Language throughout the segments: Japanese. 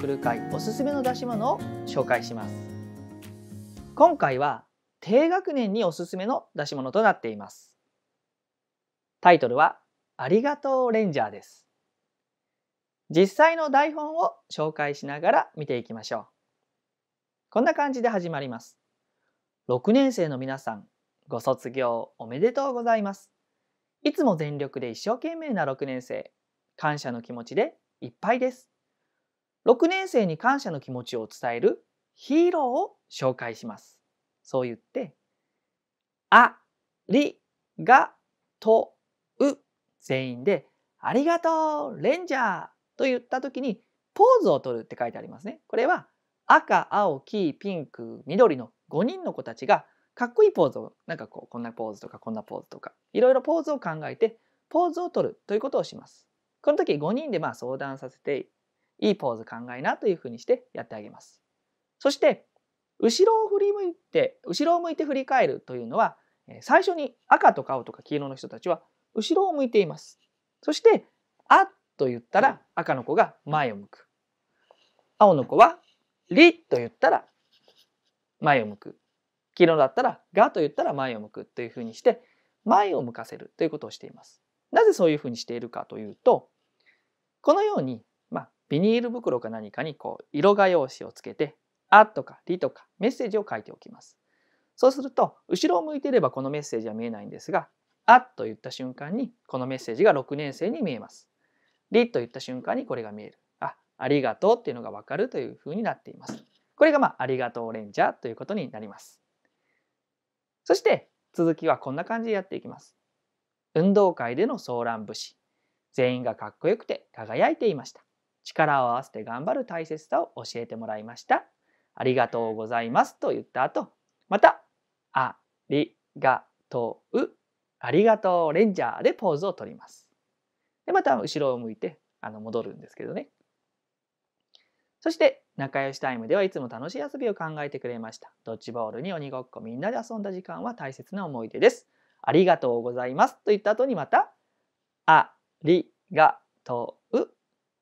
ブル会おすすめの出し物を紹介します今回は低学年におすすめの出し物となっていますタイトルはありがとうレンジャーです実際の台本を紹介しながら見ていきましょうこんな感じで始まります6年生の皆さんご卒業おめでとうございますいつも全力で一生懸命な6年生感謝の気持ちでいっぱいです6年生に感謝の気持ちを伝えるヒーローを紹介します。そう言って、ありがとう全員で、ありがとうレンジャーと言った時にポーズを取るって書いてありますね。これは赤、青、黄、ピンク、緑の5人の子たちがかっこいいポーズをなんかこうこんなポーズとかこんなポーズとかいろいろポーズを考えてポーズを取るということをします。この時5人でまあ相談させていいポーズ考えなというふうにしてやってあげます。そして後ろを振り向いて後ろを向いて振り返るというのは最初に赤とか青とか黄色の人たちは後ろを向いています。そして「あ」と言ったら赤の子が前を向く。青の子は「り」と言ったら前を向く。黄色だったら「が」と言ったら前を向くというふうにして前を向かせるということをしています。なぜそういうふうにしているかというとこのようにビニール袋か何かにこう色画用紙をつけて「あ」とか「り」とかメッセージを書いておきます。そうすると後ろを向いていればこのメッセージは見えないんですが「あ」と言った瞬間にこのメッセージが6年生に見えます。「り」と言った瞬間にこれが見える。あありがとうっていうのがわかるというふうになっています。これがまあありがとうレンジャーということになります。そして続きはこんな感じでやっていきます。運動会での騒乱ラン節全員がかっこよくて輝いていました。力を合わせて頑張る大切さを教えてもらいました。ありがとうございますと言った後、また、ありがとう、ありがとうレンジャーでポーズをとります。で、また後ろを向いてあの戻るんですけどね。そして、仲良しタイムではいつも楽しい遊びを考えてくれました。ドッジボールに鬼ごっこみんなで遊んだ時間は大切な思い出です。ありがとうございますと言った後にまた、ありがとう、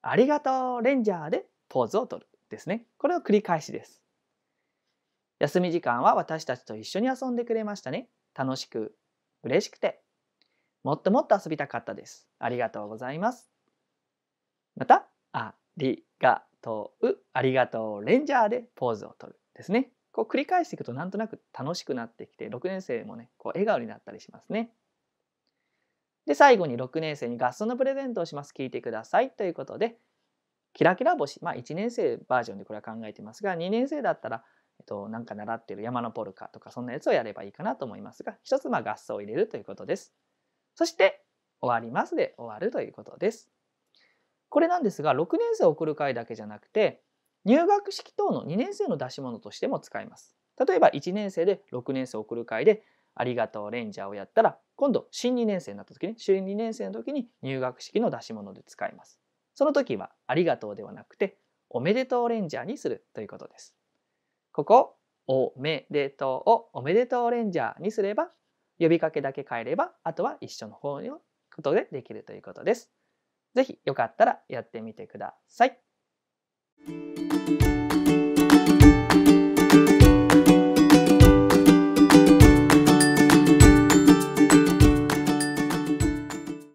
ありがとうレンジャーでポーズをとるですね。これを繰り返しです。休み時間は私たちと一緒に遊んでくれましたね。楽しく、嬉しくて。もっともっと遊びたかったです。ありがとうございます。また、ありがとう、ありがとうレンジャーでポーズをとるですね。こう繰り返していくとなんとなく楽しくなってきて、6年生もね、こう笑顔になったりしますね。で、最後に6年生に合奏のプレゼントをします。聞いてください。ということで、キラキラ星。まあ、1年生バージョンでこれは考えてますが、2年生だったら、えっと、なんか習ってる山のポルカとか、そんなやつをやればいいかなと思いますが、一つまあ合奏を入れるということです。そして、終わりますで終わるということです。これなんですが、6年生を送る会だけじゃなくて、入学式等の2年生の出し物としても使います。例えば1年生で6年生送る会でありがとうレンジャーをやったら、今度、新2年生になった時に新2年生の時に入学式の出し物で使います。その時は、ありがとうではなくて、おめでとうレンジャーにするということです。ここ、おめでとうをおめでとうレンジャーにすれば、呼びかけだけ変えれば、あとは一緒の方のことでできるということです。ぜひよかったらやってみてください。